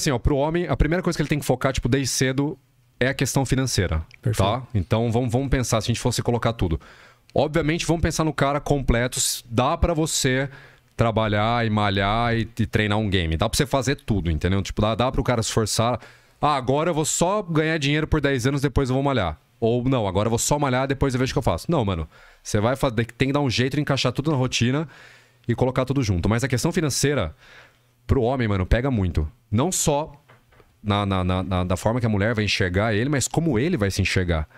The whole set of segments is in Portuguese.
assim, ó, pro homem, a primeira coisa que ele tem que focar, tipo, desde cedo, é a questão financeira. Tá? Perfeito. Tá? Então vamos, vamos pensar, se a gente fosse colocar tudo. Obviamente, vamos pensar no cara completo. Dá para você trabalhar e malhar e, e, treinar um game. Dá pra você fazer tudo, entendeu? Tipo, dá, dá pro cara se esforçar. Ah, agora eu vou só ganhar dinheiro por 10 anos, depois eu vou malhar. Ou não, agora eu vou só malhar, depois eu vejo o que eu faço. Não, mano. Você vai fazer, tem que dar um jeito de encaixar tudo na rotina e colocar tudo junto. Mas a questão financeira, pro homem, mano, pega muito. Não só na, na, na, na, da forma que a mulher vai enxergar ele, mas como ele vai se enxergar.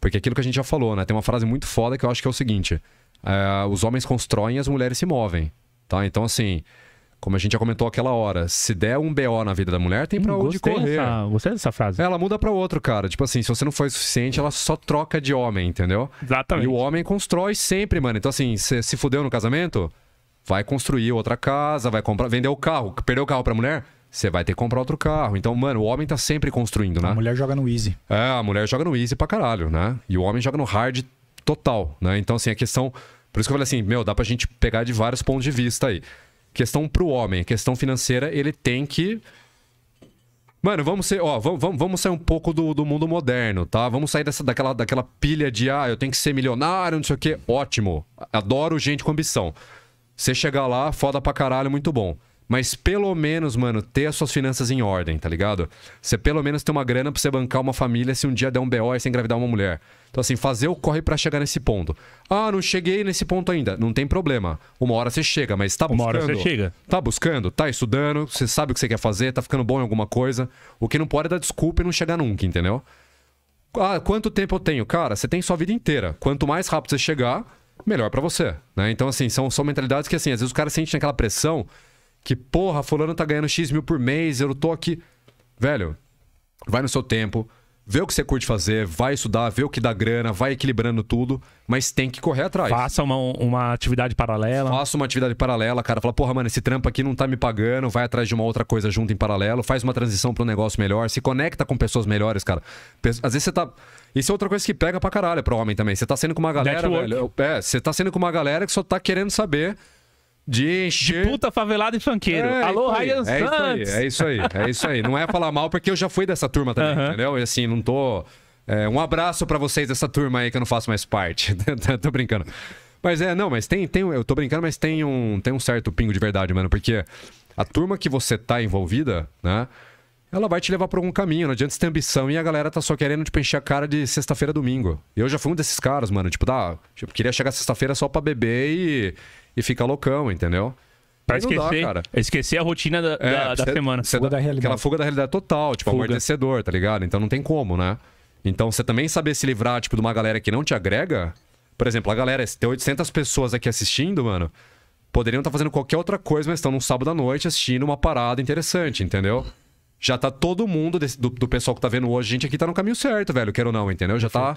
Porque aquilo que a gente já falou, né? Tem uma frase muito foda que eu acho que é o seguinte: é, os homens constroem as mulheres se movem. Tá? Então, assim, como a gente já comentou aquela hora, se der um BO na vida da mulher, tem pra hum, onde correr. você gostei dessa frase. Ela muda pra outro, cara. Tipo assim, se você não foi suficiente, ela só troca de homem, entendeu? Exatamente. E o homem constrói sempre, mano. Então, assim, se, se fudeu no casamento, vai construir outra casa, vai comprar, vender o carro. Perdeu o carro pra mulher? você vai ter que comprar outro carro. Então, mano, o homem tá sempre construindo, né? A mulher joga no easy. É, a mulher joga no easy pra caralho, né? E o homem joga no hard total, né? Então, assim, a questão. Por isso que eu falei assim, meu, dá pra gente pegar de vários pontos de vista aí. Questão pro homem, questão financeira, ele tem que. Mano, vamos ser, ó, vamos, vamos sair um pouco do, do mundo moderno, tá? Vamos sair dessa, daquela, daquela pilha de, ah, eu tenho que ser milionário, não sei o quê. Ótimo. Adoro gente com ambição. Você chegar lá, foda pra caralho, muito bom. Mas pelo menos, mano, ter as suas finanças em ordem, tá ligado? Você pelo menos ter uma grana pra você bancar uma família se um dia der um BO e você engravidar uma mulher. Então, assim, fazer o corre para chegar nesse ponto. Ah, não cheguei nesse ponto ainda. Não tem problema. Uma hora você chega, mas tá buscando. Uma hora você chega. Tá buscando, tá estudando, você sabe o que você quer fazer, tá ficando bom em alguma coisa. O que não pode é dar desculpa e não chegar nunca, entendeu? Ah, quanto tempo eu tenho? Cara, você tem sua vida inteira. Quanto mais rápido você chegar, melhor para você. Né? Então, assim, são, são mentalidades que, assim, às vezes o cara sente aquela pressão que, porra, fulano tá ganhando X mil por mês, eu tô aqui. Velho, vai no seu tempo, vê o que você curte fazer, vai estudar, vê o que dá grana, vai equilibrando tudo, mas tem que correr atrás. Faça uma, uma atividade paralela. Faça uma atividade paralela, cara. Fala, porra, mano, esse trampo aqui não tá me pagando, vai atrás de uma outra coisa junto em paralelo, faz uma transição para um negócio melhor, se conecta com pessoas melhores, cara. Às vezes você tá. Isso é outra coisa que pega pra caralho pro homem também. Você tá sendo com uma galera, velho. É, você tá sendo com uma galera que só tá querendo saber de encher. De puta favelada e funkeiro. É, Alô, Ryan é Santos! É isso aí, é isso aí, é isso aí. Não é falar mal, porque eu já fui dessa turma também, entendeu? E assim, não tô. É, um abraço para vocês dessa turma aí que eu não faço mais parte. tô brincando. Mas é, não, mas tem, tem. Eu tô brincando, mas tem um, tem um certo pingo de verdade, mano, porque a turma que você tá envolvida, né? Ela vai te levar por algum caminho, não adianta você ter ambição. E a galera tá só querendo, te tipo, encher a cara de sexta-feira, domingo. Eu já fui um desses caras, mano. Tipo, tá, tipo, queria chegar sexta-feira só pra beber e e fica loucão, entendeu? Pra esquecer, dá, é esquecer a rotina da, é, da, da cê, semana. Cê fuga da, aquela fuga da realidade total, tipo, amortecedor, tá ligado? Então não tem como, né? Então você também saber se livrar, tipo, de uma galera que não te agrega. Por exemplo, a galera, se tem 800 pessoas aqui assistindo, mano, poderiam estar tá fazendo qualquer outra coisa, mas estão num sábado à noite assistindo uma parada interessante, entendeu? Já tá todo mundo desse, do, do, pessoal que tá vendo hoje, gente aqui tá no caminho certo, velho, quero ou não, entendeu? Já tá.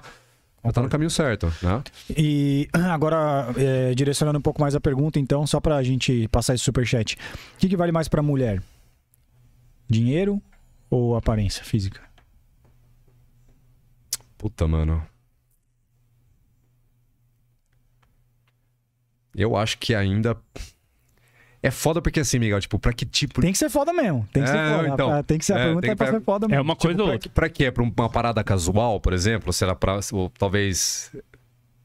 Está tá no caminho certo, né? E agora, é, direcionando um pouco mais a pergunta, então, só pra gente passar esse superchat. O que, que vale mais pra mulher? Dinheiro ou aparência física? Puta, mano. Eu acho que ainda é foda porque assim, Miguel, tipo, pra que tipo. Tem que ser foda mesmo. Tem que é, ser foda. Então, pra, ah, tem que ser a é, pergunta é pra, ser foda é mesmo. É uma tipo, coisa tipo, ou pra outra. Que, pra que? É pra uma parada casual, por exemplo? Será pra. Ou, talvez.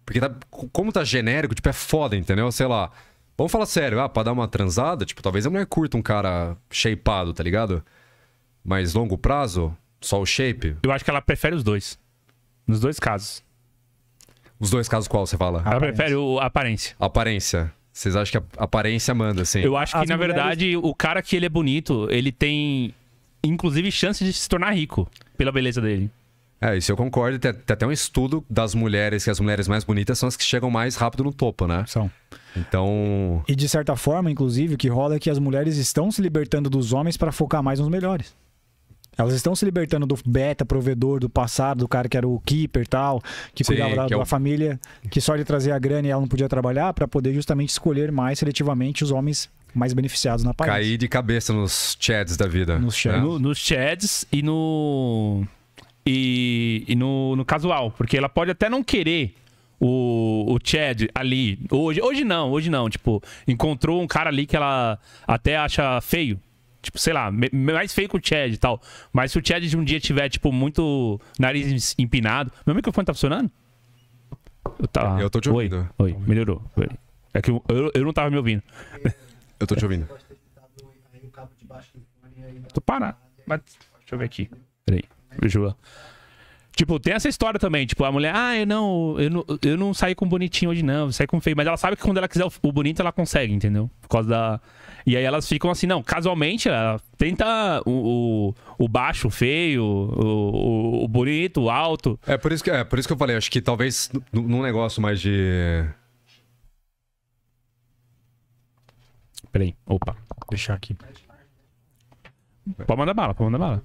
Porque tá, como tá genérico, tipo, é foda, entendeu? Sei lá. Vamos falar sério, ah, pra dar uma transada, tipo, talvez a mulher curta um cara shapeado, tá ligado? Mas longo prazo, só o shape. Eu acho que ela prefere os dois. Nos dois casos. Os dois casos qual você fala? Ela prefere o, a aparência. Aparência. Vocês acham que a aparência manda, assim? Eu acho que, As na mulheres... verdade, o cara que ele é bonito, ele tem, inclusive, chance de se tornar rico pela beleza dele. É, isso eu concordo. Tem, tem até um estudo das mulheres, que as mulheres mais bonitas são as que chegam mais rápido no topo, né? São. Então. E de certa forma, inclusive, o que rola é que as mulheres estão se libertando dos homens para focar mais nos melhores. Elas estão se libertando do beta provedor do passado, do cara que era o keeper tal, que Sim, cuidava da, que é o... da, família, que só lhe trazia a grana e ela não podia trabalhar, para poder justamente escolher mais seletivamente os homens mais beneficiados na parede. Cair de cabeça nos chads da vida. Nos, ch né? no, nos chads e no. E, e no, no casual, porque ela pode até não querer o, o Chad ali. Hoje, hoje não, hoje não. Tipo, encontrou um cara ali que ela até acha feio. Tipo, sei lá, mais feio que o Chad e tal. Mas se o Chad de um dia tiver, tipo, muito nariz empinado. Meu microfone tá funcionando? Tá... Eu tô te ouvindo. Oi, Oi. melhorou. Oi. É que eu, eu, eu não tava me ouvindo. Eu tô te ouvindo. Tô parado. Mas, deixa eu ver aqui. Peraí. João. Tipo, tem essa história também. Tipo, a mulher, ah, eu não, eu não, eu não saí com bonitinho hoje, não, eu saí com feio. Mas ela sabe que quando ela quiser o bonito, ela consegue, entendeu? Por causa da. E aí elas ficam assim, não, casualmente, ela tenta o, o, o baixo, o feio, o, o, o, bonito, o alto. É por, isso que, é por isso que eu falei, acho que talvez num negócio mais de. Peraí, opa, deixar aqui. Pode mandar bala, pode mandar bala.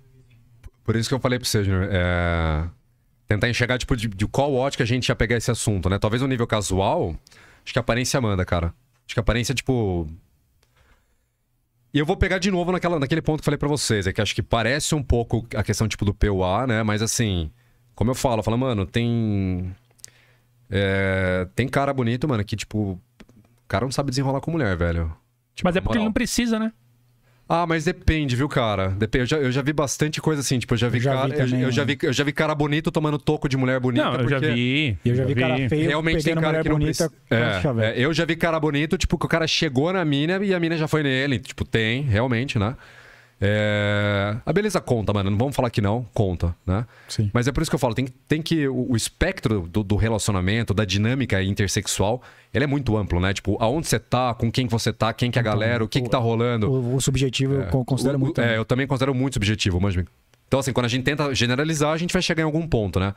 Por isso que eu falei pra você, Junior. É tentar enxergar, tipo, de, de qual ótica a gente ia pegar esse assunto, né? Talvez no nível casual, acho que a aparência manda, cara. Acho que a aparência, tipo. E eu vou pegar de novo naquela, naquele ponto que eu falei para vocês, é que acho que parece um pouco a questão, tipo, do PUA, né? Mas assim, como eu falo, eu falo, mano, tem. É... tem cara bonito, mano, que, tipo. O cara não sabe desenrolar com mulher, velho. Tipo, Mas é porque moral. ele não precisa, né? Ah, mas depende, viu, cara? Depende. Eu, já, eu já vi bastante coisa assim, tipo, eu já vi, eu já cara, vi também, eu, eu, já né? vi, eu já vi cara bonito tomando toco de mulher bonita. Não, eu já vi. Eu já vi, cara feio. Realmente tem cara que bonita, É, é, eu já vi cara bonito, tipo, que o cara chegou na mina e a mina já foi nele. Tipo, tem, realmente, né? É... A beleza conta, mano. Não vamos falar que não, conta, né? Sim. Mas é por isso que eu falo, tem, tem que. O, o espectro do, do, relacionamento, da dinâmica intersexual, ele é muito amplo, né? Tipo, aonde você tá, com quem você tá, quem que é a então, galera, o, que, que tá rolando. O, o subjetivo é, eu considero muito. É, eu também considero muito subjetivo, mas. Então, assim, quando a gente tenta generalizar, a gente vai chegar em algum ponto, né?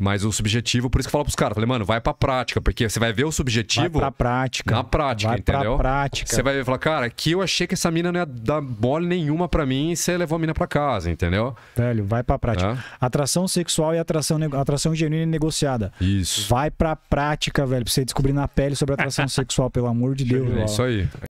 Mas o subjetivo, por isso que eu falo pros caras, falei, mano, vai pra prática, porque você vai ver o subjetivo. Vai pra prática. Na prática, vai entendeu? Pra prática. Você vai ver e falar, cara, aqui eu achei que essa mina não ia dar bola nenhuma pra mim e você levou a mina pra casa, entendeu? Velho, vai pra prática. É? Atração sexual e atração, atração genuína e negociada. Isso. Vai pra prática, velho, pra você descobrir na pele sobre atração sexual, pelo amor de Deus. É isso aí.